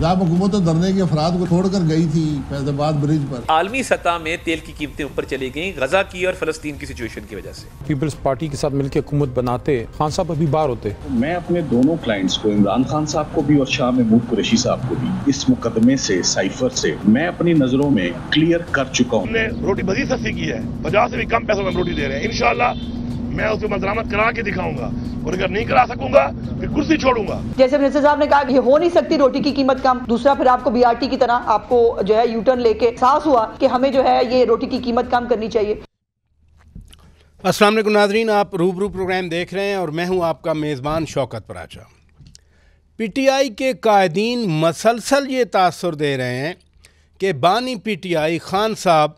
खुदा हुकूमत धरने के अफराद को छोड़कर गई थी फैजाबाद ब्रिज पर आलमी सतह में तेल की कीमतें ऊपर चली गई गजा की और फलस्तीन की सिचुएशन की वजह से पीपल्स पार्टी के साथ मिलकर हुकूमत बनाते खान साहब अभी बार होते मैं अपने दोनों क्लाइंट्स को इमरान खान साहब को भी और शाह महमूद कुरेशी साहब को भी इस मुकदमे से साइफर से मैं अपनी नजरों में क्लियर कर चुका हूँ रोटी बड़ी सस्ती की है पचास से भी कम पैसों में रोटी दे रहे हैं इन मैं उसे मजरामत करा के दिखाऊंगा और अगर नहीं करा सकूंगा फिर कुर्सी छोड़ूंगा जैसे मिनिस्टर साहब ने कहा कि हो नहीं सकती रोटी की कीमत कम दूसरा फिर आपको बी की तरह आपको जो है यू टर्न लेके सास हुआ की हमें जो है ये रोटी की कीमत कम करनी चाहिए असलम नाजरीन आप रूबरू प्रोग्राम देख रहे हैं और मैं हूं आपका मेज़बान शौकत पराचा पीटीआई के कायदीन मसलसल ये तासर दे रहे हैं कि बानी पीटीआई खान साहब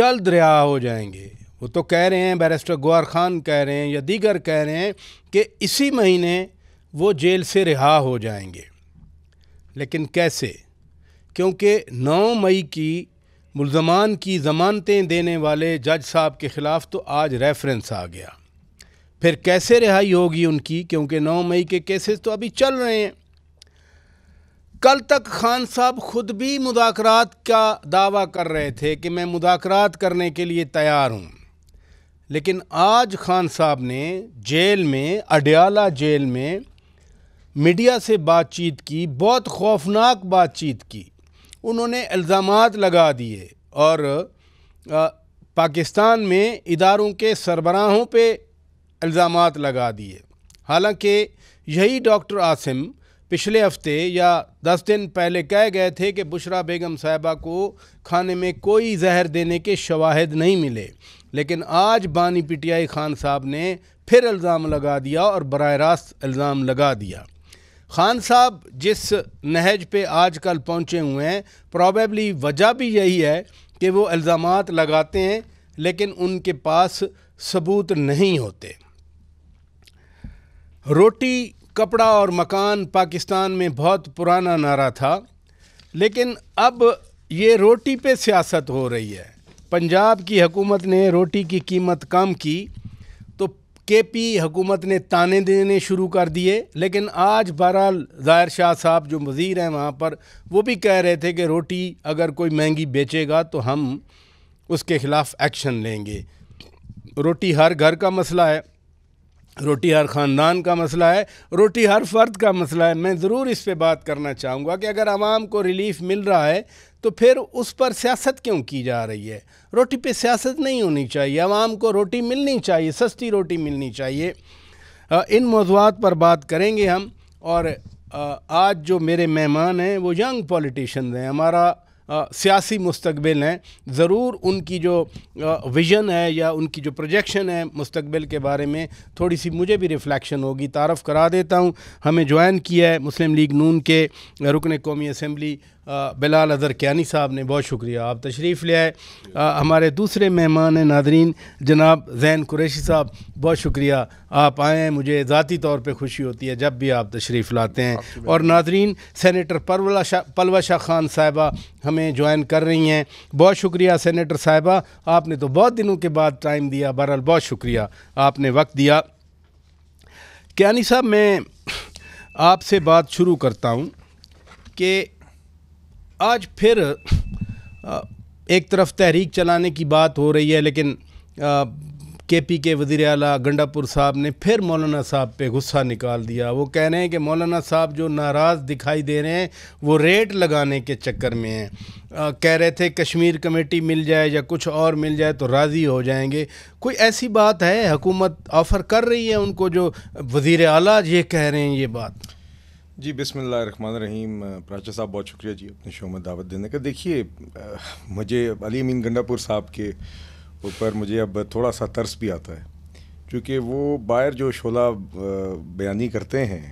जल्द रिहा हो जाएंगे वो तो कह रहे हैं बैरिस्टर गुआर खान कह रहे हैं या दीगर कह रहे हैं कि इसी महीने वो जेल से रिहा हो जाएंगे लेकिन कैसे क्योंकि 9 मई की मुलजमान की ज़मानतें देने वाले जज साहब के ख़िलाफ़ तो आज रेफरेंस आ गया फिर कैसे रिहाई होगी उनकी क्योंकि 9 मई के केसेस तो अभी चल रहे हैं कल तक खान साहब खुद भी मुदाकरात का दावा कर रहे थे कि मैं मुदाकरात करने के लिए तैयार हूँ लेकिन आज खान साहब ने जेल में अडयाला जेल में मीडिया से बातचीत की बहुत खौफनाक बातचीत की उन्होंने इल्ज़ाम लगा दिए और आ, पाकिस्तान में इदारों के सरबराहों पे इल्ज़ाम लगा दिए हालांकि यही डॉक्टर आसिम पिछले हफ्ते या दस दिन पहले कह गए थे कि बुशरा बेगम साहबा को खाने में कोई जहर देने के शवाहद नहीं मिले लेकिन आज बानी पीटीआई खान साहब ने फिर इल्ज़ाम लगा दिया और बर रास्त इल्ज़ाम लगा दिया खान साहब जिस नहज पे आज कल पहुँचे हुए हैं प्रॉबेबली वजह भी यही है कि वो इल्ज़ाम लगाते हैं लेकिन उनके पास सबूत नहीं होते रोटी कपड़ा और मकान पाकिस्तान में बहुत पुराना नारा था लेकिन अब ये रोटी पे सियासत हो रही है पंजाब की हुकूमत ने रोटी की कीमत कम की तो के पी हुकूमत ने ताने देने शुरू कर दिए लेकिन आज बहरहाल ज़ाहिर शाह साहब जो वज़ीर हैं वहाँ पर वो भी कह रहे थे कि रोटी अगर कोई महंगी बेचेगा तो हम उसके ख़िलाफ़ एक्शन लेंगे रोटी हर घर का मसला है रोटी हार ख़ानदान का मसला है रोटी हर फर्द का मसला है मैं ज़रूर इस पे बात करना चाहूँगा कि अगर आवाम को रिलीफ मिल रहा है तो फिर उस पर सियासत क्यों की जा रही है रोटी पे सियासत नहीं होनी चाहिए आवाम को रोटी मिलनी चाहिए सस्ती रोटी मिलनी चाहिए इन मौजूद पर बात करेंगे हम और आज जो मेरे मेहमान हैं वो यंग पॉलिटिशन हैं हमारा सियासी मुस्तबिल हैं ज़रूर उनकी जो विज़न है या उनकी जो प्रोजेक्शन है मुस्तबिल के बारे में थोड़ी सी मुझे भी रिफ़्लेक्शन होगी तारफ़ करा देता हूँ हमें ज्वाइन किया है मुस्लिम लीग नून के रुकन कौमी असम्बली बिलाल अदर क्यानी साहब ने बहुत शुक्रिया आप तशरीफ़ ले आए हमारे दूसरे मेहमान नादरीन जनाब जैन कुरैशी साहब बहुत शुक्रिया आप आएँ मुझे ज़ाती तौर पे खुशी होती है जब भी आप तशरीफ़ लाते हैं और नादरीन सेनेटर परवला शाह पलवा शाह खान साहबा हमें ज्वाइन कर रही हैं बहुत शुक्रिया सैनीटर साहिबा आपने तो बहुत दिनों के बाद टाइम दिया बहरहाल बहुत शुक्रिया आपने वक्त दिया क्यानी साहब मैं आपसे बात शुरू करता हूँ कि आज फिर एक तरफ तहरीक चलाने की बात हो रही है लेकिन के पी के वज़ी अला गंडापुर साहब ने फिर मौलाना साहब पे गुस्सा निकाल दिया वो कह रहे हैं कि मौलाना साहब जो नाराज़ दिखाई दे रहे हैं वो रेट लगाने के चक्कर में हैं कह रहे थे कश्मीर कमेटी मिल जाए या कुछ और मिल जाए तो राज़ी हो जाएंगे कोई ऐसी बात है हुकूमत ऑफ़र कर रही है उनको जो वज़ी अला ये कह रहे हैं ये बात जी बिसमिल्ल रन रहीम प्राचा साहब बहुत शुक्रिया जी अपने शो में दावत देने का देखिए मुझे अली अमीन गंडापुर साहब के ऊपर मुझे अब थोड़ा सा तर्स भी आता है क्योंकि वो बायर जो शोला बयानी करते हैं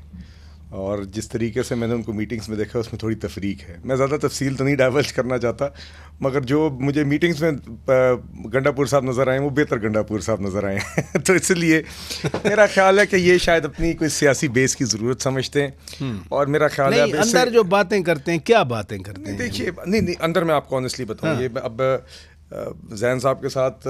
और जिस तरीके से मैंने उनको मीटिंग्स में देखा उसमें थोड़ी तफरीक है मैं ज़्यादा तफसील तो नहीं डाइवर्ज करना चाहता मगर जो मुझे मीटिंग्स में गंडापुर साहब नज़र आए वो बेहतर गंडापुर साहब नज़र आए तो इसलिए मेरा ख्याल है कि ये शायद अपनी कोई सियासी बेस की ज़रूरत समझते हैं हम्म। और मेरा ख्याल है अंदर जो बातें करते हैं क्या बातें करते हैं देखिए नहीं नहीं अंदर मैं आपको ऑनेस्टली बताऊँ हाँ। ये अब जैन साहब के साथ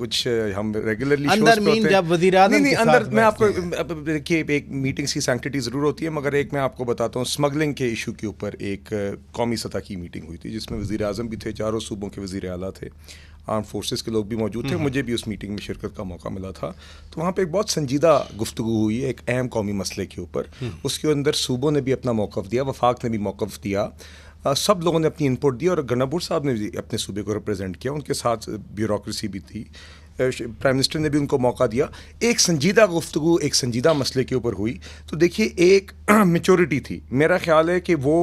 कुछ हम रेगुलरली अंदर मीन जब वजीर नहीं नहीं अंदर मैं आपको देखिए एक मीटिंग्स की सैंक्टिटी ज़रूर होती है मगर एक मैं आपको बताता हूँ स्मगलिंग के इशू के ऊपर एक कौमी सतह की मीटिंग हुई थी जिसमें वजी अजम भी थे चारों सूबों के वजी अला थे आर्म फोर्सेस के लोग भी मौजूद थे हम्म। मुझे भी उस मीटिंग में शिरकत का मौका मिला था तो वहाँ पे एक बहुत संजीदा गुफ्तु हुई एक अहम कौमी मसले के ऊपर हम्म। उसके अंदर सूबों ने भी अपना मौक़ दिया वफाक ने भी मौक़ दिया सब लोगों ने अपनी इनपुट दी और गन्नापुर साहब ने भी अपने सूबे को रिप्रेजेंट किया उनके साथ ब्यूरोसी भी थी प्राइम मिनिस्टर ने भी उनको मौका दिया एक संजीदा गुफ्तु एक संजीदा मसले के ऊपर हुई तो देखिए एक मेचोरिटी थी मेरा ख्याल है कि वो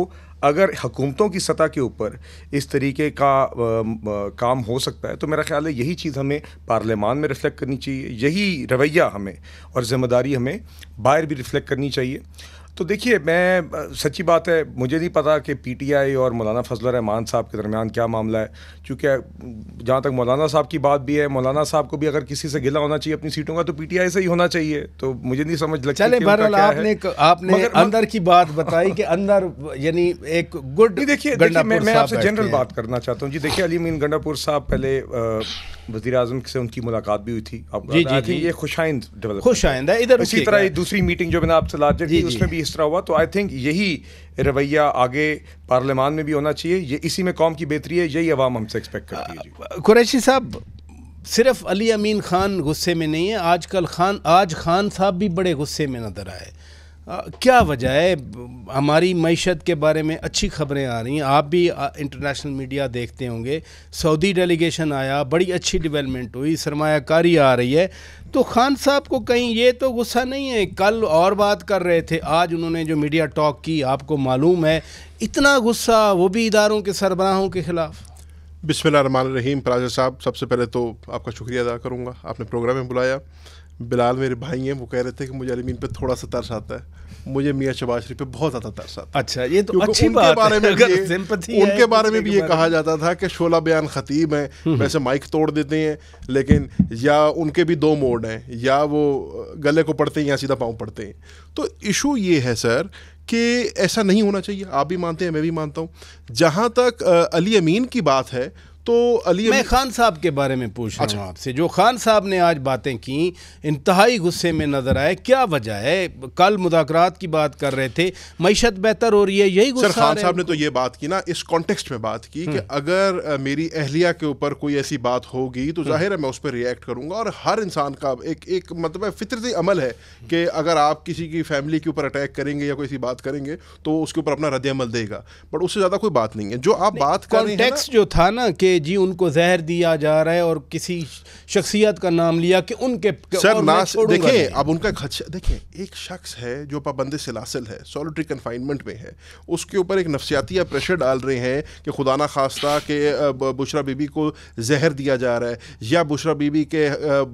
अगर हुकूमतों की सतह के ऊपर इस तरीके का आ, आ, काम हो सकता है तो मेरा ख्याल है यही चीज़ हमें पार्लियामान में रिफ्लेक्ट करनी चाहिए यही रवैया हमें और ज़िम्मेदारी हमें बाहर भी रिफ्लेक्ट करनी चाहिए तो देखिए मैं सच्ची बात है मुझे नहीं पता कि पीटीआई और मौलाना फजल रहमान साहब के दरमियान क्या मामला है क्योंकि जहाँ तक मौलाना साहब की बात भी है मौलाना साहब को भी अगर किसी से गिला होना चाहिए अपनी सीटों का तो पीटीआई से ही होना चाहिए तो मुझे नहीं समझ लगता चले बहरहाल आपने है। आपने मगर, अंदर की बात बताई कि अंदर यानी एक गुड देखिए मैं आपसे जनरल बात करना चाहता हूँ जी देखिए अली मीन गंडापुर साहब पहले वजी अजम से उनकी मुलाकात भी हुई थी अब जी, जी, थी ये खुशाइंद डेवलप खुशाइंद है इधर इसी तरह दूसरी मीटिंग जो मैंने आपसे लाद की उसमें भी इस तरह हुआ तो आई थिंक यही रवैया आगे पार्लियामान में भी होना चाहिए ये इसी में कौम की बेहतरी है यही आवाम हमसे एक्सपेक्ट करती है कुरैशी साहब सिर्फ अली अमीन खान गुस्से में नहीं है आजकल खान आज खान साहब भी बड़े गुस्से में नजर आए आ, क्या वजह है हमारी मीशत के बारे में अच्छी खबरें आ रही हैं आप भी इंटरनेशनल मीडिया देखते होंगे सऊदी डेलीगेशन आया बड़ी अच्छी डेवलपमेंट हुई सरमाकारी आ रही है तो खान साहब को कहीं ये तो गुस्सा नहीं है कल और बात कर रहे थे आज उन्होंने जो मीडिया टॉक की आपको मालूम है इतना गुस्सा वो भी इदारों के सरबराहों के ख़िलाफ़ रहमान रहीम प्राजा साहब सबसे पहले तो आपका शुक्रिया अदा करूँगा आपने प्रोग्राम में बुलाया बिलाल मेरे भाई हैं वो कह रहे थे कि मुझे अलीमीन पे थोड़ा सा तरस आता है मुझे मियाँ शबाज शरीफ पे बहुत ज़्यादा तरस आता है अच्छा ये तो अच्छी बात बारे में अगर उनके बारे में भी ये कहा जाता था कि शोला बयान ख़तीब हैं वैसे हम्म। माइक तोड़ देते हैं लेकिन या उनके भी दो मोड हैं या वो गले को पड़ते हैं या सीधा पाँव पड़ते हैं तो इशू ये है सर कि ऐसा नहीं होना चाहिए आप भी मानते हैं मैं भी मानता हूँ जहाँ तक अली अमीन की बात है तो अली मैं खान साहब के बारे में पूछ रहा हूँ अच्छा। आपसे जो खान साहब ने आज बातें की इंतहाई गुस्से में नजर आए क्या वजह है कल मुदाकरात की बात कर रहे थे मीशत बेहतर हो रही है यही गुस्सा सर खान साहब ने तो ये बात की ना इस कॉन्टेक्स्ट में बात की कि हम्म। अगर मेरी अहलिया के ऊपर कोई ऐसी बात होगी तो हम्म। जाहिर है मैं उस पर रिएक्ट करूंगा और हर इंसान का एक एक मतलब फितरती अमल है कि अगर आप किसी की फैमिली के ऊपर अटैक करेंगे या कोई ऐसी बात करेंगे तो उसके ऊपर अपना रद्द अमल देगा बट उससे ज़्यादा कोई बात नहीं है जो आप बात कर जो था ना कि जी उनको जहर दिया जा रहा है और किसी शख्सियत का नाम लिया कि उनके सर देखिए अब उनका खदशा देखिए एक शख्स है जो पाबंद सिलासिल है सॉलिटरी कन्फाइनमेंट में है उसके ऊपर एक नफसियातिया प्रेशर डाल रहे हैं कि खुदा ना खास्ता के बुशरा बीबी को जहर दिया जा रहा है या बुशरा बीबी के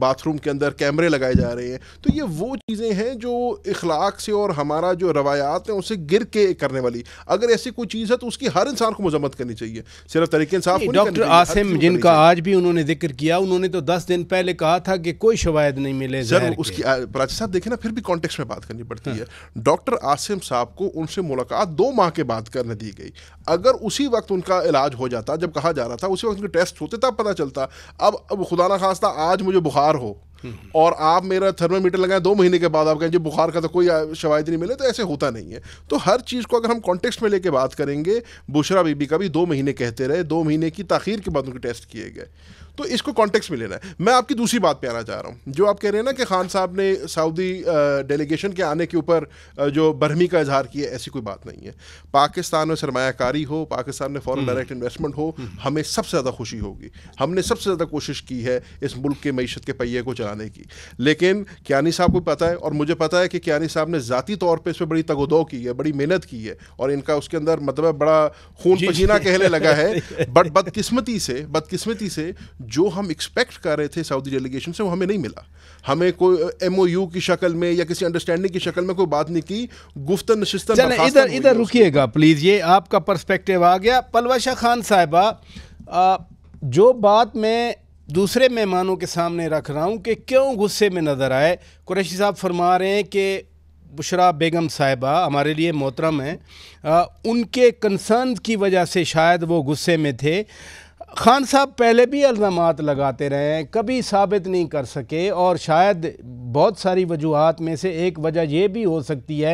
बाथरूम के अंदर कैमरे लगाए जा रहे हैं तो ये वो चीज़ें हैं जो इखलाक से और हमारा जो रवायात है उसे गिर के करने वाली अगर ऐसी कोई चीज़ है तो उसकी हर इंसान को मजम्मत करनी चाहिए सिर्फ तरीके इंसाफ डॉक्टर आसिम जिनका आज भी उन्होंने जिक्र किया उन्होंने तो दस दिन पहले कहा था कि कोई शवायद नहीं मिले सर उसकी प्राची साहब देखे ना फिर भी कॉन्टेक्स्ट में बात करनी पड़ती हाँ। है डॉक्टर आसिम साहब को उनसे मुलाकात दो माह के बाद करने दी गई अगर उसी वक्त उनका इलाज हो जाता जब कहा जा रहा था उसी वक्त उनके टेस्ट होते तब पता चलता अब अब खुदा ना खास्ता आज मुझे बुखार हो और आप मेरा थर्मामीटर लगाएं दो महीने के बाद आप कहें बुखार का तो कोई शवायद नहीं मिले तो ऐसे होता नहीं है तो हर चीज़ को अगर हम कॉन्टेक्स्ट में लेके बात करेंगे बुशरा बीबी का भी दो महीने कहते रहे दो महीने की तखीर के बाद उनके टेस्ट किए गए तो इसको कॉन्टेक्स्ट में लेना है मैं आपकी दूसरी बात पे आना चाह रहा हूँ जो आप कह रहे हैं ना कि खान साहब ने सऊदी डेलीगेशन के आने के ऊपर जो बरहमी का इजहार किया ऐसी कोई बात नहीं है पाकिस्तान में सरमाकारी हो पाकिस्तान में फॉरन डायरेक्ट इन्वेस्टमेंट हो हम्म। हमें सबसे ज़्यादा खुशी होगी हमने सबसे ज़्यादा कोशिश की है इस मुल्क के मीशत के पहिए को चलाने की लेकिन क्यानी साहब को पता है और मुझे पता है कि क्यानी साहब ने ज़ाती तौर पर इस पर बड़ी तगोदो की है बड़ी मेहनत की है और इनका उसके अंदर मतलब बड़ा खून पसीना कहने लगा है बट बदकिस्मती से बदकिस्मती से जो हम एक्सपेक्ट कर रहे थे सऊदी डेलीगेशन से वो हमें नहीं मिला हमें कोई एम की शक्ल में या किसी अंडरस्टैंडिंग की शक्ल में कोई बात नहीं की गुफ्त नशिस्त इधर इधर रुकिएगा प्लीज़ ये आपका पर्सपेक्टिव आ गया पलवशा खान साहबा जो बात मैं दूसरे मेहमानों के सामने रख रहा हूँ कि क्यों गुस्से में नज़र आए कुरैशी साहब फरमा रहे हैं कि बुशरा बेगम साहिबा हमारे लिए मोहतरम हैं उनके कंसर्न की वजह से शायद वो गुस्से में थे खान साहब पहले भी इल्ज़ाम लगाते रहे हैं कभी साबित नहीं कर सके और शायद बहुत सारी वजूहत में से एक वजह यह भी हो सकती है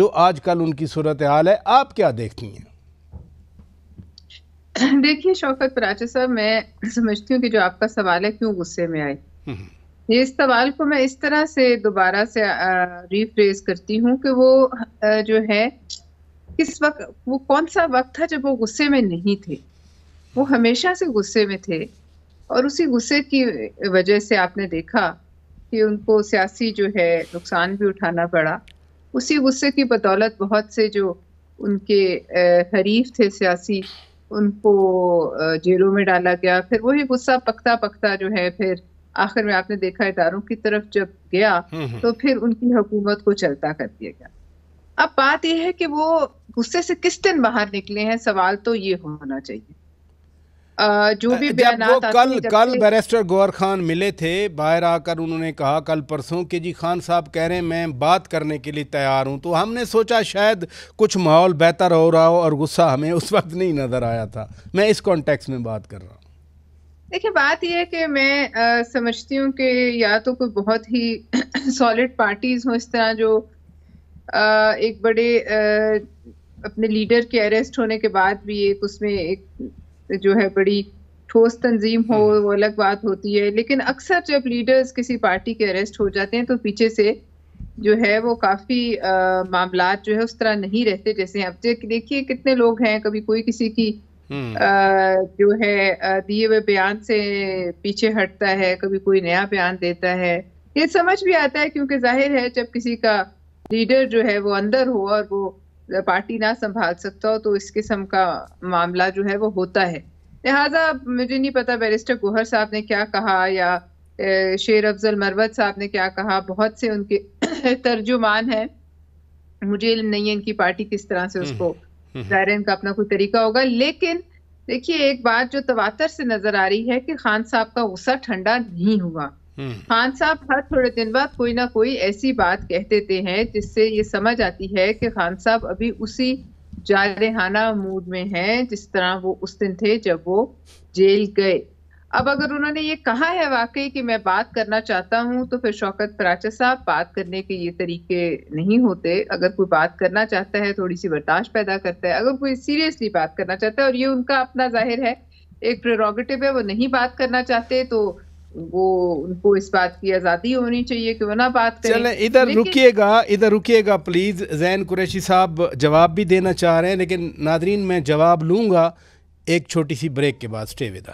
जो आज कल उनकी सूरत हाल है आप क्या देखती हैं देखिए शौकत प्राचे साहब मैं समझती हूँ कि जो आपका सवाल है क्यों गुस्से में आए हम्म। ये इस सवाल को मैं इस तरह से दोबारा से रिफ्रेस करती हूँ कि वो जो है किस वक्त वो कौन सा वक्त था जब वो गुस्से में नहीं थे वो हमेशा से गुस्से में थे और उसी गुस्से की वजह से आपने देखा कि उनको सियासी जो है नुकसान भी उठाना पड़ा उसी गुस्से की बदौलत बहुत से जो उनके हरीफ थे सियासी उनको जेलों में डाला गया फिर वही गुस्सा पकता पकता जो है फिर आखिर में आपने देखा इदारों की तरफ जब गया हम्म, हम्म। तो फिर उनकी हुकूमत को चलता कर दिया गया अब बात यह है कि वो गुस्से से किस दिन बाहर निकले हैं सवाल तो ये होना चाहिए जो भी बयान कल कल बैरिस्टर गौर खान मिले थे बाहर आकर उन्होंने कहा कल परसों के जी खान साहब कह रहे हैं मैं बात करने के लिए तैयार हूं तो हमने सोचा शायद कुछ माहौल बेहतर हो रहा हो और गुस्सा हमें उस वक्त नहीं नज़र आया था मैं इस कॉन्टेक्स में बात कर रहा हूँ देखिए बात यह है कि मैं आ, समझती हूँ कि या तो कोई बहुत ही सॉलिड पार्टीज हो इस तरह जो आ, एक बड़े आ, अपने लीडर के अरेस्ट होने के बाद भी एक उसमें एक जो है बड़ी ठोस तंजीम हो हम्म। वो अलग बात होती है लेकिन अक्सर जब लीडर्स किसी पार्टी के अरेस्ट हो जाते हैं तो पीछे से जो है वो काफ़ी मामला जो है उस तरह नहीं रहते जैसे अब देखिए कितने लोग हैं कभी कोई किसी की आ, हम्म। जो है दिए हुए बयान से पीछे हटता है कभी कोई नया बयान देता है ये समझ भी आता है क्योंकि जाहिर है जब किसी का लीडर जो है वो अंदर हो और वो पार्टी ना संभाल सकता हो तो इस किस्म का मामला जो है वो होता है लिहाजा मुझे नहीं पता बैरिस्टर गुहर साहब ने क्या कहा या शेर अफजल मरवत साहब ने क्या कहा बहुत से उनके तर्जुमान हैं मुझे इल्म नहीं है इनकी पार्टी किस तरह से उसको हम्म, हम्म। ज़ाहिर इनका अपना कोई तरीका होगा लेकिन देखिए एक बात जो तवातर से नज़र आ रही है कि खान साहब का गुस्सा ठंडा नहीं हुआ खान साहब हर थोड़े दिन बाद कोई ना कोई ऐसी बात कह देते हैं जिससे ये समझ आती है कि खान साहब अभी उसी जारहाना मूड में हैं जिस तरह वो उस दिन थे जब वो जेल गए अब अगर उन्होंने ये कहा है वाकई कि मैं बात करना चाहता हूँ तो फिर शौकत प्राचा साहब बात करने के ये तरीके नहीं होते अगर कोई बात करना चाहता है थोड़ी सी बर्दाश्त पैदा करता है अगर कोई सीरियसली बात करना चाहता है और ये उनका अपना जाहिर है एक प्रेरोगेटिव है वो नहीं बात करना चाहते तो वो उनको इस बात की आज़ादी होनी चाहिए कि वो ना बात करें चले इधर रुकिएगा इधर रुकिएगा प्लीज़ जैन कुरैशी साहब जवाब भी देना चाह रहे हैं लेकिन नादरीन मैं जवाब लूंगा एक छोटी सी ब्रेक के बाद स्टे विद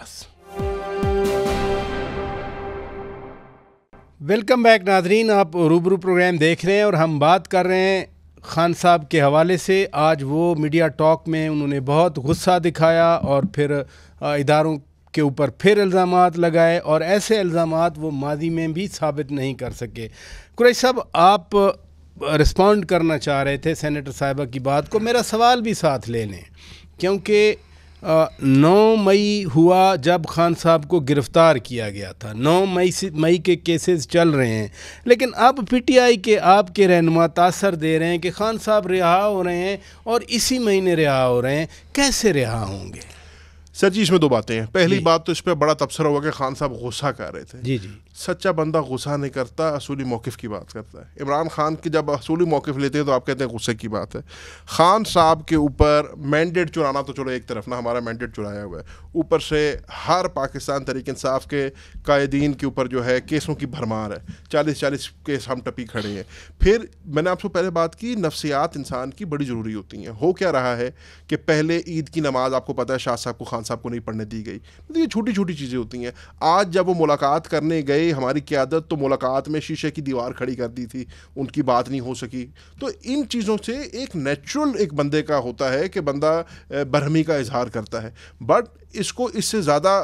वेलकम बैक नादरीन आप रूबरू प्रोग्राम देख रहे हैं और हम बात कर रहे हैं खान साहब के हवाले से आज वो मीडिया टॉक में उन्होंने बहुत गुस्सा दिखाया और फिर इदारों के ऊपर फिर इल्ज़ाम लगाए और ऐसे इल्ज़ाम वो माजी में भी साबित नहीं कर सके कुरैश साहब आप रिस्पॉन्ड करना चाह रहे थे सेनेटर साहिबा की बात को मेरा सवाल भी साथ ले लें क्योंकि नौ मई हुआ जब खान साहब को गिरफ़्तार किया गया था नौ मई से मई के केसेस चल रहे हैं लेकिन अब पीटीआई के आपके रहनुमा तासर दे रहे हैं कि खान साहब रिहा हो रहे हैं और इसी महीने रिहा हो रहे हैं कैसे रिहा होंगे सर जी इसमें दो बातें हैं पहली बात तो इस पर बड़ा तबसरा हुआ कि खान साहब गुस्सा कर रहे थे जी जी सच्चा बंदा गुस्सा नहीं करता असूली मौक़ की बात करता है इमरान खान की जब असूली मौक़ लेते हैं तो आप कहते हैं गुस्से की बात है खान साहब के ऊपर मैंडेट चुराना तो चलो एक तरफ ना हमारा मैंडेट चुराया हुआ है ऊपर से हर पाकिस्तान तरीक इंसाफ के कायदीन के ऊपर जो है केसों की भरमार है चालीस चालीस केस हम टपी खड़े हैं फिर मैंने आपसे पहले बात की नफसियात इंसान की बड़ी ज़रूरी होती हैं हो क्या रहा है कि पहले ईद की नमाज़ आपको पता है शाह साहब को खान साहब को नहीं पढ़ने दी गई मतलब ये छोटी छोटी चीज़ें होती हैं आज जब वो मुलाकात करने गए हमारी क्यादत तो मुलाकात में शीशे की दीवार खड़ी कर दी थी उनकी बात नहीं हो सकी तो इन चीज़ों से एक नेचुरल एक बंदे का होता है कि बंदा बरहमी का इजहार करता है बट इसको इससे ज़्यादा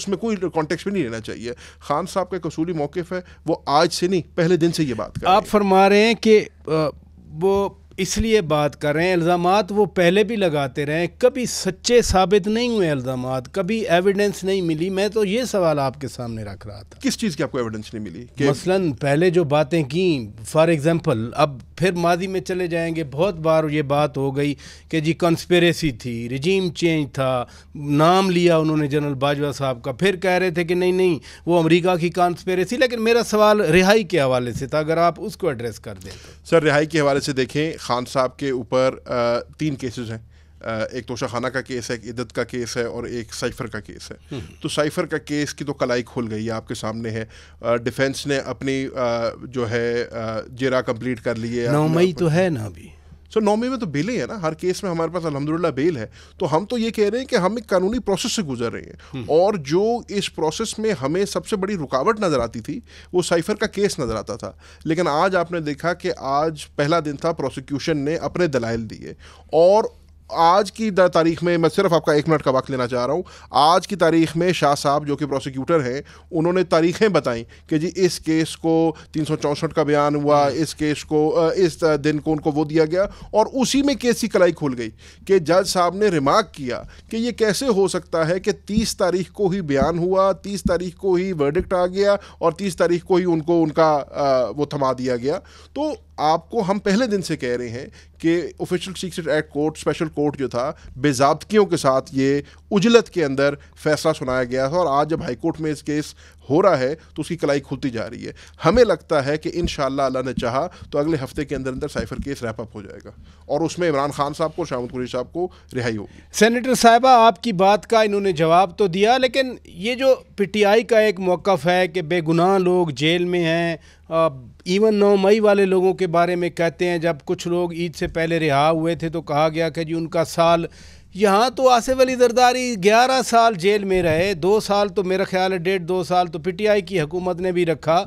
उसमें कोई कॉन्टेक्स भी नहीं लेना चाहिए खान साहब का कसूली मौक़ है वो आज से नहीं पहले दिन से ये बात कर आप फरमा रहे हैं कि वो इसलिए बात कर रहे हैं इल्ज़ाम वो पहले भी लगाते रहे कभी सच्चे साबित नहीं हुए इल्ज़ाम कभी एविडेंस नहीं मिली मैं तो ये सवाल आपके सामने रख रहा था किस चीज़ की आपको एविडेंस नहीं मिली मसलन पहले जो बातें की फॉर एग्ज़ाम्पल अब फिर माजी में चले जाएंगे बहुत बार ये बात हो गई कि जी कंस्पेरेसी थी रिजीम चेंज था नाम लिया उन्होंने जनरल बाजवा साहब का फिर कह रहे थे कि नहीं नहीं वो अमरीका की कॉन्स्पेरेसी लेकिन मेरा सवाल रिहाई के हवाले से था अगर आप उसको एड्रेस कर दें तो। सर रिहाई के हवाले से देखें खान साहब के ऊपर तीन केसेस हैं एक तोशाखाना का केस है एक इद्दत का केस है और एक साइफर का केस है हम्म। तो साइफर का केस की तो कलाई खुल गई है आपके सामने है डिफेंस ने अपनी जो है जेरा कंप्लीट कर ली है नौ मई तो है ना अभी सर नॉमी में तो ही है ना हर केस में हमारे पास अलहमदुल्ला बेल है तो हम तो ये कह रहे हैं कि हम एक कानूनी प्रोसेस से गुजर रहे हैं हम्म। और जो इस प्रोसेस में हमें सबसे बड़ी रुकावट नज़र आती थी वो साइफर का केस नज़र आता था लेकिन आज आपने देखा कि आज पहला दिन था प्रोसिक्यूशन ने अपने दलाइल दिए और आज की तारीख में मैं सिर्फ आपका एक मिनट का वक्त लेना चाह रहा हूँ आज की तारीख में शाह साहब जो कि प्रोसिक्यूटर हैं उन्होंने तारीखें बताई कि जी इस केस को तीन का बयान हुआ इस केस को इस दिन को उनको वो दिया गया और उसी में केस की कलाई खुल गई कि जज साहब ने रिमार्क किया कि ये कैसे हो सकता है कि तीस तारीख को ही बयान हुआ तीस तारीख को ही वर्डिक्ट आ गया और तीस तारीख को ही उनको उनका वो थमा दिया गया तो आपको हम पहले दिन से कह रहे हैं कि official secret act court special court जो था बेजाबतियों के साथ ये उजलत के अंदर फैसला सुनाया गया था और आज जब हाई कोर्ट में इस केस हो रहा है तो उसकी कलाई खुलती जा रही है हमें लगता है कि इन अल्लाह ने चाहा तो अगले हफ्ते के अंदर अंदर साइफर केस रैपअप हो जाएगा और उसमें इमरान खान साहब को शाहमद कुरी साहब को रिहाई होगी सेनेटर साहबा आपकी बात का इन्होंने जवाब तो दिया लेकिन ये जो पीटीआई का एक मौक़ है कि बेगुनाह लोग जेल में हैं इवन नौ मई वाले लोगों के बारे में कहते हैं जब कुछ लोग ईद से पहले रिहा हुए थे तो कहा गया कि जी उनका साल यहाँ तो आसिफ अली जरदारी ग्यारह साल जेल में रहे दो साल तो मेरा ख्याल है डेढ़ दो साल तो पीटीआई की हुकूमत ने भी रखा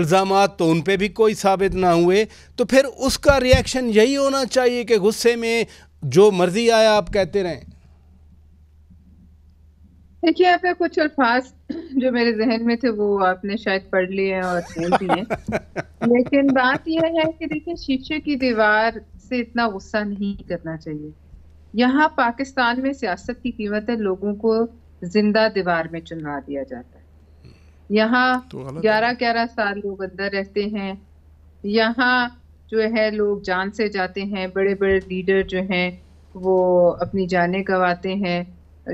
इल्ज़ाम तो उन पर भी कोई साबित ना हुए तो फिर उसका रिएक्शन यही होना चाहिए कि गुस्से में जो मर्जी आया आप कहते रहें देखिए आपका कुछ अल्फाज जो मेरे जहन में थे वो आपने शायद पढ़ लिए हैं और बोल दिए लेकिन बात यह है कि देखिए शीशे की दीवार से इतना गुस्सा नहीं करना चाहिए यहाँ पाकिस्तान में सियासत की कीमत है लोगों को जिंदा दीवार में चुनवा दिया जाता है यहाँ तो ग्यारह ग्यारह साल लोग अंदर रहते हैं यहाँ जो है लोग जान से जाते हैं बड़े बड़े लीडर जो हैं वो अपनी जाने गंवाते हैं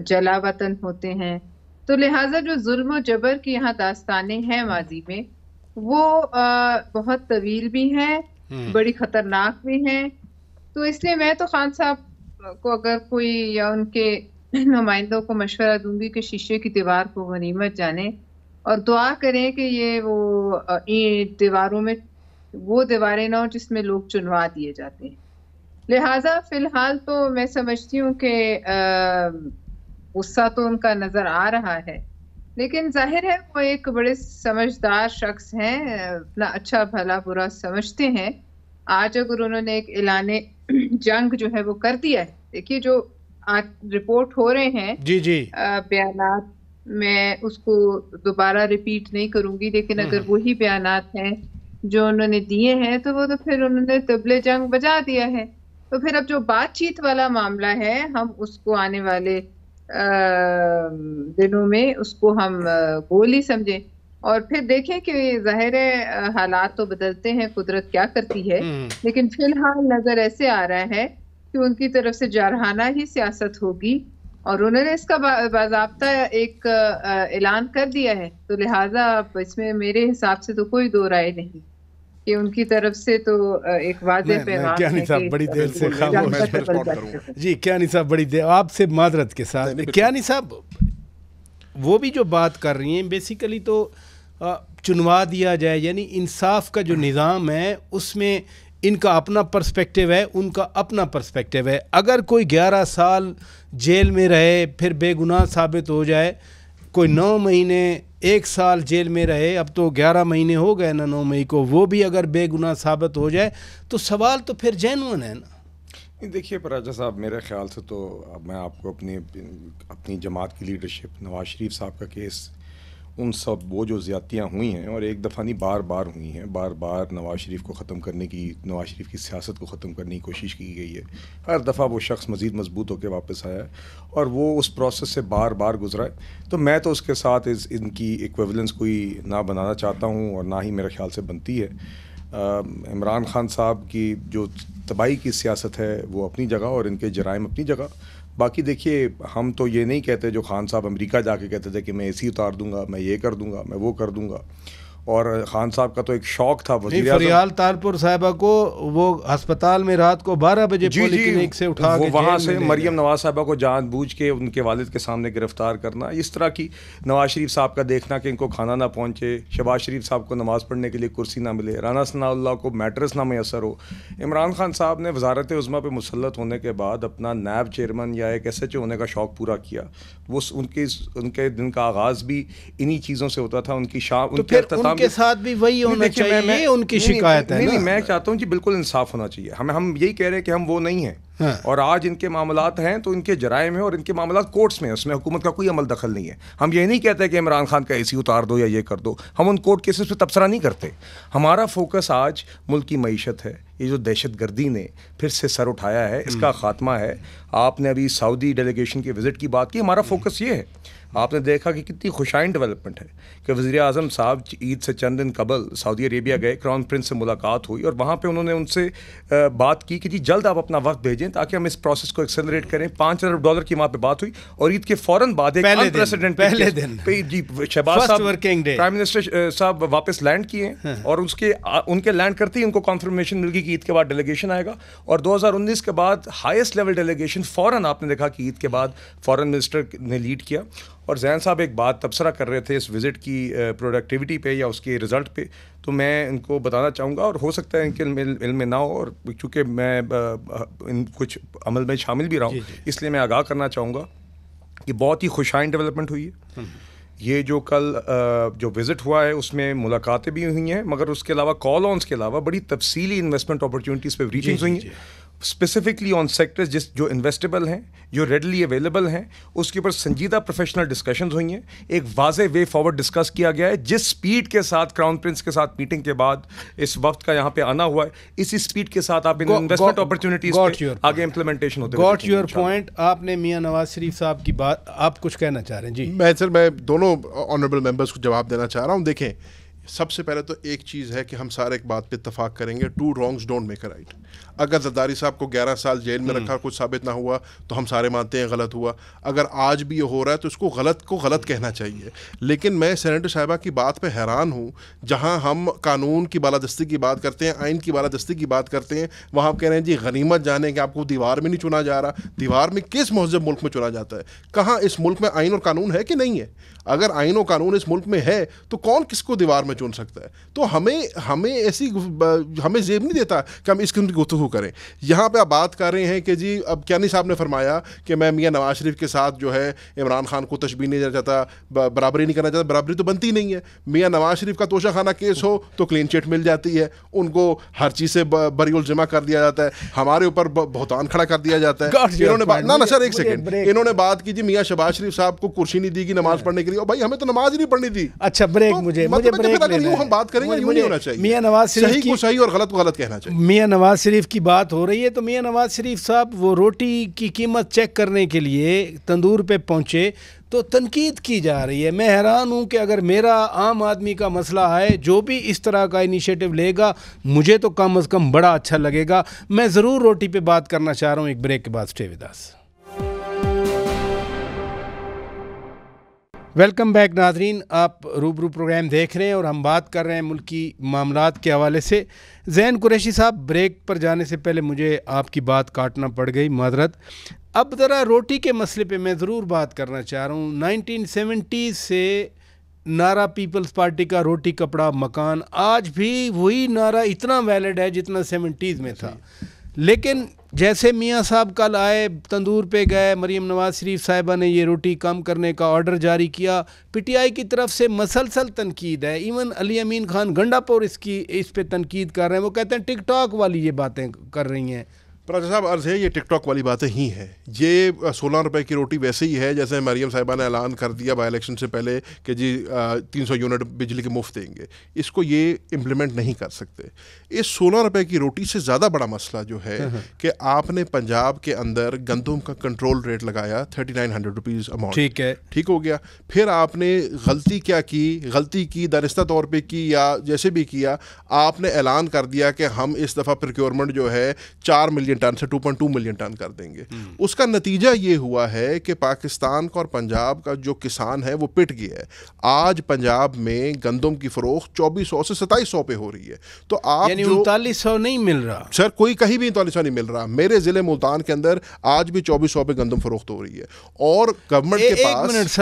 जला वतन होते हैं तो लिहाजा जो जुल्म जबर की यहाँ दास्तानें हैं माजी में वो आ, बहुत तवील भी हैं हम्म। बड़ी खतरनाक भी हैं तो इसलिए मैं तो खान साहब को अगर कोई या उनके नुमाइंदों को मशवरा दूंगी कि शीशे की दीवार को गनीमत जाने और दुआ करें कि ये वो दीवारों में वो दीवारें ना हो जिसमें लोग चुनवा दिए जाते हैं लिहाजा फिलहाल तो मैं समझती हूँ कि गुस्सा तो उनका नजर आ रहा है लेकिन जाहिर है वो एक बड़े समझदार शख्स हैं अपना अच्छा भला बुरा समझते हैं आज अगर उन्होंने एक ऐलान जंग जो है वो कर दिया है देखिए जो आज रिपोर्ट हो रहे हैं जी जी बयान मैं उसको दोबारा रिपीट नहीं करूंगी लेकिन अगर हम्म। वही बयान हैं जो उन्होंने दिए हैं तो वो तो फिर उन्होंने तबले जंग बजा दिया है तो फिर अब जो बातचीत वाला मामला है हम उसको आने वाले दिनों में उसको हम गोली समझें और फिर देखें कि जाहिर है हालात तो बदलते हैं कुदरत क्या करती है हम्म। लेकिन फिलहाल नज़र ऐसे आ रहा है कि उनकी तरफ से जारहाना ही सियासत होगी और उन्होंने इसका बाबा एक ऐलान कर दिया है तो लिहाजा इसमें मेरे हिसाब से तो कोई दो राय नहीं कि उनकी तरफ से तो एक वादे पैगाम क्या साहब बड़ी देर से जी क्या साहब बड़ी देर आपसे माजरत के साथ क्या साहब वो भी जो बात कर रही हैं बेसिकली तो चुनवा दिया जाए यानी इंसाफ का जो निज़ाम है उसमें इनका अपना पर्सपेक्टिव है उनका अपना पर्सपेक्टिव है अगर कोई 11 साल जेल में रहे फिर बेगुनाह साबित हो जाए कोई नौ महीने एक साल जेल में रहे अब तो ग्यारह महीने हो गए ना नौ मई को वो भी अगर बेगुनाह साबित हो जाए तो सवाल तो फिर जैन है ना देखिए पराजा साहब मेरे ख्याल से तो अब मैं आपको अपनी अपनी जमात की लीडरशिप नवाज शरीफ साहब का केस उन सब वो जो ज़्यादतियाँ हुई हैं और एक दफ़ा नहीं बार बार हुई हैं बार बार नवाज़ शरीफ को ख़त्म करने की नवाज़ शरीफ की सियासत को ख़त्म करने की कोशिश की गई है हर दफ़ा वो शख्स मज़ीद मजबूत होकर वापस आया है और वो उस प्रोसेस से बार बार गुजरा है तो मैं तो उसके साथ इस इनकी इक्वलेंस कोई ना बनाना चाहता हूँ और ना ही मेरे ख्याल से बनती है इमरान खान साहब की जो तबाही की सियासत है वो अपनी जगह और इनके जराइम अपनी जगह बाकी देखिए हम तो ये नहीं कहते जो खान साहब अमेरिका जाके कहते थे कि मैं ए उतार दूंगा मैं ये कर दूंगा मैं वो कर दूंगा और खान साहब का तो एक शौक था वजीर फरियाल तालपुर को वो अस्पताल में रात को 12 बजे जी, जी, से उठा वो वहाँ से मरियम नवाज साहबा को जानबूझ के उनके वालिद के सामने गिरफ्तार करना इस तरह की नवाज शरीफ साहब का देखना कि इनको खाना ना पहुँचे शबाज शरीफ साहब को नमाज़ पढ़ने के लिए कुर्सी ना मिले राना सनाउल्ला को मैट्रस ना मैसर हो इमरान खान साहब ने वजारत उज़मा पर मुसलत होने के बाद अपना नैब चेयरमैन या एक एस एच ओ होने का शौक पूरा किया वो उनके उनके दिन का आगाज भी इन्हीं चीज़ों से होता था उनकी शाम तो उनके फिर उनके साथ भी वही होना चाहिए मैं, मैं, उनकी शिकायत है नहीं मैं चाहता हूँ कि बिल्कुल इंसाफ होना चाहिए हमें हम यही कह रहे हैं कि हम वो नहीं हैं हाँ। और आज इनके मामला हैं तो इनके जराए में और इनके मामला कोर्ट्स में उसमें हुकूमत का कोई अमल दखल नहीं है हम ये नहीं कहते कि इमरान खान का ए उतार दो या ये कर दो हम उन कोर्ट केसेस पर तबसरा नहीं करते हमारा फोकस आज मुल्क की मीशत है ये जो दहशत गर्दी ने फिर से सर उठाया है इसका हम्म। खात्मा है आपने अभी सऊदी डेलीगेशन की विज़िट की बात की हमारा फोकस ये है आपने देखा कि कितनी खुशाइन डेवलपमेंट है कि वज़ी अजम साहब ईद से चंद दिन कबल सऊदी अरेबिया गए क्राउन प्रिंस से मुलाकात हुई और वहाँ पर उन्होंने उनसे बात की कि जी जल्द आप अपना वक्त भेजें ताकि हम इस प्रोसेस को एक्सेलरेट करें पाँच अरब डॉलर की वहाँ पर बात हुई और ईद के फ़ौरन बाद प्रेसिडेंट पहले दिन जी शहबाज साहब प्राइम मिनिस्टर साहब वापस लैंड किए हाँ। और उसके उनके लैंड करते ही उनको कॉन्फर्मेशन मिल गई कि ईद के बाद डेलीगेशन आएगा और उन्नीस के बाद हाइस्ट लेवल डेलीगेशन फ़ौर आपने देखा कि ईद के बाद फ़ॉरन मिनिस्टर ने लीड किया और जैन साहब एक बात तबसरा कर रहे थे इस विज़िट की प्रोडक्टिविटी पे या उसके रिज़ल्ट पे तो मैं इनको बताना चाहूँगा और हो सकता है इनके इल्म में ना हो और चूँकि मैं इन कुछ अमल में शामिल भी रहा हूँ इसलिए मैं आगाह करना चाहूँगा कि बहुत ही खुशाइन डेवलपमेंट हुई है हम्म। ये जो कल जो विज़िट हुआ है उसमें मुलाकातें भी हुई हैं मगर उसके अलावा कॉल ऑनस के अलावा बड़ी तफसीली इन्वेस्टमेंट अपॉर्चुनिटीज़ पर रीचिंग हुई हैं स्पेसिफिकली ऑन सेक्टर्स जिस जो इन्वेस्टेबल हैं जो रेडली अवेलेबल हैं उसके ऊपर संजीदा प्रोफेशनल डिस्कशंस हुई हैं एक वाजे वे फॉरवर्ड डिस्कस किया गया है जिस स्पीड के साथ क्राउन प्रिंस के साथ मीटिंग के बाद इस वक्त का यहाँ पे आना हुआ है इसी स्पीड के साथ आप इन्वेस्टमेंट अपॉर्चुनिटीज आगे इम्प्लीमेंटेशन होते गॉट योर पॉइंट आपने मियाँ नवाज शरीफ साहब की बात आप कुछ कहना चाह रहे हैं जी मैं सर मैं दोनों ऑनरेबल मेम्बर्स को जवाब देना चाह रहा हूँ देखें सबसे पहले तो एक चीज़ है कि हम सारे एक बात पे इतफाक करेंगे two wrongs don't make a right अगर जरदारी साहब को 11 साल जेल में हम्म। रखा कुछ साबित ना हुआ तो हम सारे मानते हैं गलत हुआ अगर आज भी ये हो रहा है तो इसको गलत को गलत कहना चाहिए लेकिन मैं सेनेटर साहिबा की बात पर हैरान हूँ जहाँ हम कानून की बालादस्ती की बात करते हैं आइन की बालादस्ती की बात करते हैं वहाँ आप कह रहे हैं जी गनीमत जाने कि आपको दीवार में नहीं चुना जा रहा दीवार में किस महजब मुल्क में चुना जाता है कहाँ इस मुल्क में आइन और कानून है कि नहीं है अगर आइन और कानून इस मुल्क में है तो कौन किसको दीवार में चुन सकता है तो हमें हमें ऐसी हमें जेब नहीं देता कि हम इसकी गुफ्तु शुरू करें यहाँ पे आप बात कर रहे हैं कि जी अब कैनी साहब ने फरमाया कि मैं मियाँ नवाज शरीफ के साथ जो है इमरान खान को तशबी नहीं देना चाहता बराबरी नहीं करना चाहता बराबरी तो बनती नहीं है मियाँ नवाज शरीफ का तोशा खाना केस हो तो क्लीन चिट मिल जाती है उनको हर चीज़ से बरियल जमा कर दिया जाता है हमारे ऊपर बहुतान खड़ा कर दिया जाता है इन्होंने ना ना सर एक सेकेंड इन्होंने बात की जी मियाँ शबाज शरीफ साहब को कुर्सी नहीं दी नमाज पढ़ने के लिए भाई हमें तो नमाज ही नहीं पढ़नी थी अच्छा ब्रेक तो मुझे मतलब मुझे ब्रेक हम बात करेंगे नहीं होना चाहिए मियाँ नवाज शरीफ सही को सही और गलत को गलत कहना चाहिए मियाँ नवाज शरीफ की बात हो रही है तो मियाँ नवाज़ शरीफ साहब वो रोटी की कीमत चेक करने के लिए तंदूर पे पहुँचे तो तनकीद की जा रही है मैं हैरान हूँ कि अगर मेरा आम आदमी का मसला है जो भी इस तरह का इनिशिएटिव लेगा मुझे तो कम अज़ कम बड़ा अच्छा लगेगा मैं ज़रूर रोटी पर बात करना चाह रहा हूँ एक ब्रेक के बाद स्टेविदास वेलकम बैक नाजरीन आप रूबरू प्रोग्राम देख रहे हैं और हम बात कर रहे हैं मुल्की मामला के हवाले से जैन कुरैशी साहब ब्रेक पर जाने से पहले मुझे आपकी बात काटना पड़ गई मदरत अब ज़रा रोटी के मसले पे मैं ज़रूर बात करना चाह रहा हूँ 1970 से नारा पीपल्स पार्टी का रोटी कपड़ा मकान आज भी वही नारा इतना वैलिड है जितना सेवेंटीज़ में था लेकिन जैसे मियाँ साहब कल आए तंदूर पे गए मरीम नवाज शरीफ साहिबा ने ये रोटी कम करने का ऑर्डर जारी किया पीटीआई की तरफ से मसलसल तनकीद है इवन अली अमीन खान गंडापुर इसकी इस पर तनकीद कर रहे हैं वो कहते हैं टिकटॉक वाली ये बातें कर रही हैं प्राचा साहब अर्ज़ है ये टिकटॉक वाली बातें ही हैं ये सोलह रुपए की रोटी वैसे ही है जैसे मरीम साहिबा ने ऐलान कर दिया बाई इलेक्शन से पहले कि जी तीन सौ यूनिट बिजली के मुफ्त देंगे इसको ये इम्प्लीमेंट नहीं कर सकते इस सोलह रुपए की रोटी से ज़्यादा बड़ा मसला जो है हाँ, हाँ। कि आपने पंजाब के अंदर गंदम का कंट्रोल रेट लगाया thirty nine hundred rupees amount ठीक है ठीक हो गया फिर आपने गलती क्या की गलती की दानिस्ता तौर पर की या जैसे भी किया आपने ऐलान कर दिया कि हम इस दफ़ा प्रिक्योरमेंट जो है चार मिलियन मिलियन टन से 2.2 मिलियन टन कर देंगे उसका नतीजा ये हुआ है कि पाकिस्तान का और पंजाब का जो किसान है वो पिट गया है आज पंजाब में गंदम की फरोख चौबीस से सताईस पे हो रही है तो आप उनतालीस सौ नहीं मिल रहा सर कोई कहीं भी उनतालीस नहीं मिल रहा मेरे जिले मुल्तान के अंदर आज भी चौबीस पे गंदम फरोख्त हो रही है और गवर्नमेंट के पास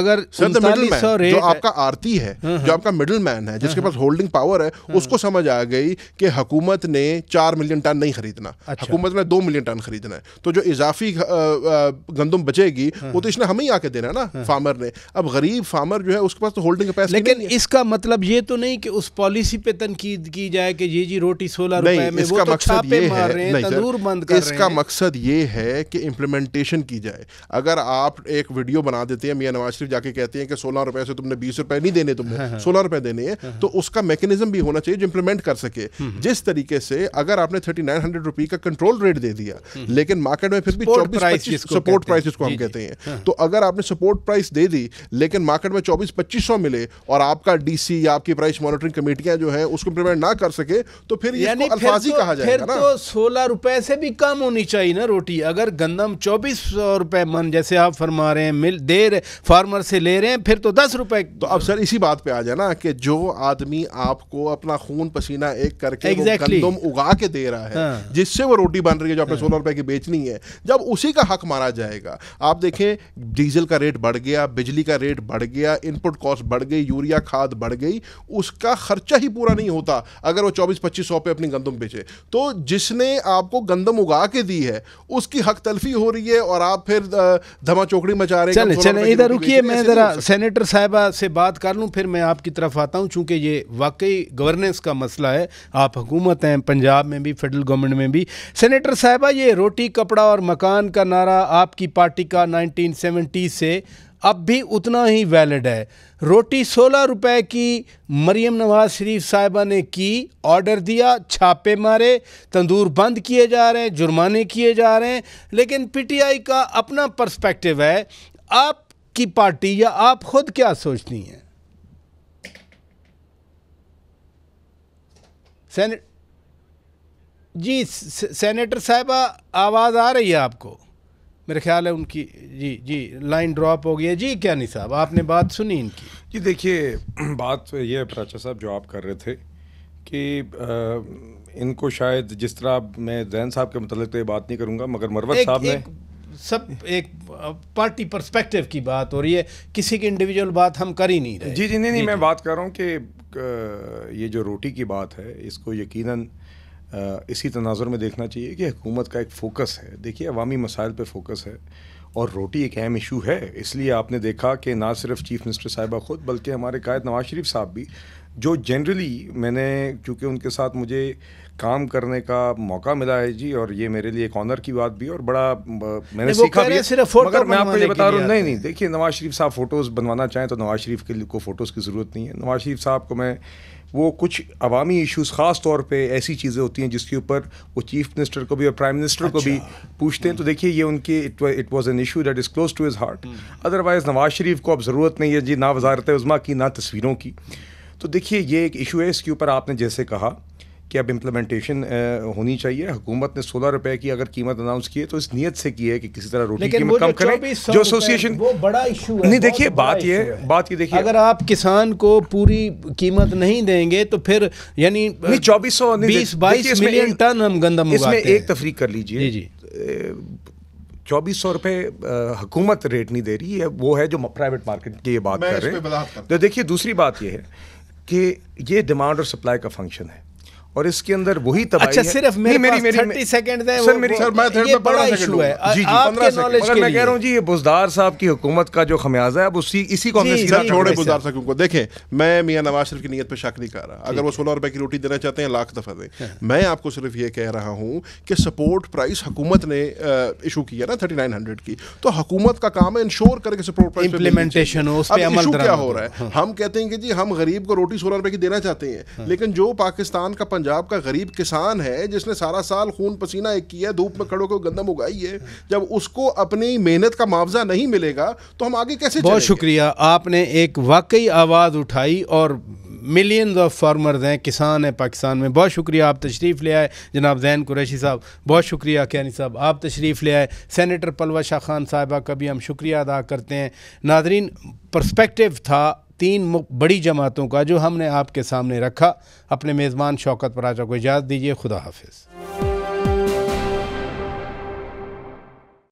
अगर जो आपका आरती है हाँ, जो हाँ। आपका मिडिल मैन है जिसके हाँ, पास होल्डिंग पावर है उसको समझ आ गई कि हुकूमत ने चार मिलियन टन नहीं खरीदना अच्छा। हुकूमत ने दो मिलियन टन खरीदना है तो जो इजाफी गंदम बचेगी हाँ। वो तो इसने हमें ही आके देना है ना हाँ। फार्मर ने अब गरीब फार्मर जो है उसके पास तो होल्डिंग कैपेसिटी लेकिन इसका मतलब ये तो नहीं कि उस पॉलिसी पे तनकीद की जाए कि ये जी रोटी सोलह नहीं इसका तो मकसद ये है तंदूर इसका मकसद ये है कि इम्प्लीमेंटेशन की जाए अगर आप एक वीडियो बना देते हैं मियाँ नवाज शरीफ जाके कहते हैं कि सोलह रुपए से तुमने बीस रुपए नहीं देने तुमने हाँ, सोलह रुपए देने हैं तो उसका मैकेनिज्म भी होना चाहिए जो इम्प्लीमेंट कर सके हम्म, हम्म। जिस तरीके से अगर आपने थर्टी नाइन हंड्रेड रुपी का कंट्रोल रेट दे दिया हम्म। लेकिन मार्केट में फिर भी चौबीस सपोर्ट प्राइस जिसको हम कहते हैं हाँ। तो अगर आपने सपोर्ट प्राइस दे दी लेकिन मार्केट में चौबीस पच्चीस सौ मिले और आपका डीसी या आपकी प्राइस मॉनिटरिंग कमेटियां जो है उसको इम्प्लीमेंट ना कर सके तो फिर अल्फाजी तो- कहा जाए ना तो सोलह रुपए से भी कम होनी चाहिए ना रोटी अगर गंदम चौबीस सौ रुपए मन जैसे आप फरमा रहे हैं मिल दे रहे फार्मर से ले रहे हैं फिर तो दस रुपए तो अब सर इसी बात पे आ जाए ना कि जो आदमी आपको अपना खून पसीना एक करके exactly. वो गंदम उगा उगा के दे रहा है हाँ। जिससे वो रोटी बन रही है जो आपने सोलह रुपए की बेचनी है जब उसी का हक मारा जाएगा आप देखें डीजल का रेट बढ़ गया बिजली का रेट बढ़ गया इनपुट कॉस्ट बढ़ गई यूरिया खाद बढ़ गई उसका खर्चा ही पूरा नहीं होता अगर वो चौबीस पच्चीस सौ पे अपनी गंदम बेचे तो जिसने आपको गंदम उगा के दी है उसकी हक तलफी हो रही है और आप फिर धमा चौकड़ी मचा रहे चले चले इधर रुकिए मैं जरा सेनेटर साहबा से बात कर लूँ फिर मैं आपकी तरफ आता हूँ चूंकि ये वाकई गवर्नेंस का मसला है आप हुकूमत हैं पंजाब पंजाब में भी फेडरल गवर्नमेंट में भी सेनेटर साहबा ये रोटी कपड़ा और मकान का नारा आपकी पार्टी का 1970 से अब भी उतना ही वैलिड है रोटी 16 रुपए की मरियम नवाज शरीफ साहिबा ने की ऑर्डर दिया छापे मारे तंदूर बंद किए जा रहे हैं जुर्माने किए जा रहे हैं लेकिन पीटीआई का अपना पर्सपेक्टिव है आपकी पार्टी या आप खुद क्या सोचती हैं सेनेट जी सेनेटर साहब आवाज़ आ रही है आपको मेरे ख्याल है उनकी जी जी लाइन ड्रॉप हो गई है जी क्या नहीं साहब आपने बात सुनी इनकी जी देखिए बात तो ये प्राचा साहब जो आप कर रहे थे कि आ, इनको शायद जिस तरह मैं जैन साहब के मतलब तो ये बात नहीं करूँगा मगर मरवत साहब ने सब एक पार्टी पर्सपेक्टिव की बात हो रही है किसी की इंडिविजुअल बात हम कर ही नहीं रहे जी जी नहीं नहीं मैं बात कर रहा हूँ कि ये जो रोटी की बात है इसको यकीनन इसी तनाजर में देखना चाहिए कि हुकूमत का एक फ़ोकस है देखिए अवामी मसाइल पर फ़ोकस है और रोटी एक अहम इशू है इसलिए आपने देखा कि ना सिर्फ चीफ मिनिस्टर साहिबा ख़ुद बल्कि हमारे कायद नवाज शरीफ साहब भी जो जनरली मैंने क्योंकि उनके साथ मुझे काम करने का मौका मिला है जी और ये मेरे लिए एक ऑनर की बात भी और बड़ा मैंने सीखा भी सिर्फ मगर मैं आपको ये बता रहा हूँ नहीं नहीं देखिए नवाज शरीफ साहब फ़ोटोज़ बनवाना चाहें तो नवाज शरीफ के को फ़ोटोज़ की ज़रूरत नहीं है नवाज शरीफ साहब को मैं वो कुछ अवामी इश्यूज़ ख़ास तौर पे ऐसी चीज़ें होती हैं जिसके ऊपर वो चीफ मिनिस्टर को भी और प्राइम मिनिस्टर अच्छा। को भी अच्छा। पूछते हैं तो देखिए ये उनके it was an issue that is close to his heart otherwise Nawaz Sharif को अब ज़रूरत नहीं है जी ना वजारत उज़मा की ना तस्वीरों की तो देखिए ये एक इशू है इसके ऊपर आपने जैसे कहा कि अब इम्प्लीमेंटेशन होनी चाहिए हुकूमत ने सोलह रुपए की अगर कीमत अनाउंस की है तो इस नीयत से की है कि किसी तरह रोटी की कम करें जो एसोसिएशन वो बड़ा इशू है नहीं देखिए बात ये बात ये देखिए अगर आप किसान को पूरी कीमत नहीं देंगे तो फिर यानी चौबीस सौ बीस बाईस मिलियन टन हम गंदम इसमें एक तफरी कर लीजिए जी चौबीस सौ रुपये हुकूमत रेट नहीं दे रही है वो है जो प्राइवेट मार्केट की ये बात कर रहे हैं तो देखिए दूसरी बात ये है कि ये डिमांड और सप्लाई का फंक्शन है और इसके अंदर वही तबाही अच्छा है सिर्फ मेरे मेरी, मेरी, मेरी सेकंड है सर मेरी सर मैं थर्ड में 15 सेकंड है जी जी 15 सेकंड मगर मैं कह रहा हूं जी ये बुजदार साहब की हुकूमत का जो खमियाजा है अब उसी इसी को हमने सीधा छोड़े बुजदार साहब को देखें मैं मियां नवाज शरीफ की नीयत पे शक नहीं कर रहा अगर वो सोलह रुपए की रोटी देना चाहते हैं लाख दफा दें हाँ। मैं आपको सिर्फ ये कह रहा हूं कि सपोर्ट प्राइस हुकूमत ने इशू किया ना 3900 की तो हुकूमत का काम है इंश्योर करके सपोर्ट प्राइस इंप्लीमेंटेशन हो उस पे अमल क्या हो रहा है हाँ। हम कहते हैं कि जी हम गरीब को रोटी सोलह रुपए की देना चाहते हैं हाँ। लेकिन जो पाकिस्तान का पंजाब का गरीब किसान है जिसने सारा साल खून पसीना एक किया धूप में खड़ों को गंदम उगाई है जब उसको अपनी मेहनत का मुआवजा नहीं मिलेगा तो हम आगे कैसे बहुत शुक्रिया आपने एक वाकई आवाज़ उठाई और मिलियंस ऑफ फार्मर्स हैं किसान हैं पाकिस्तान में बहुत शुक्रिया आप तशरीफ़ ले आए जनाब जैन कुरैशी साहब बहुत शुक्रिया कैनी साहब आप तशरीफ़ ले आए सेनेटर पलवा शाह खान साहबा का भी हम शुक्रिया अदा करते हैं नादरीन परस्पेक्टिव था तीन बड़ी जमातों का जो हमने आपके सामने रखा अपने मेज़बान शौकत पराजा को इजाज़त दीजिए खुदा हाफिज़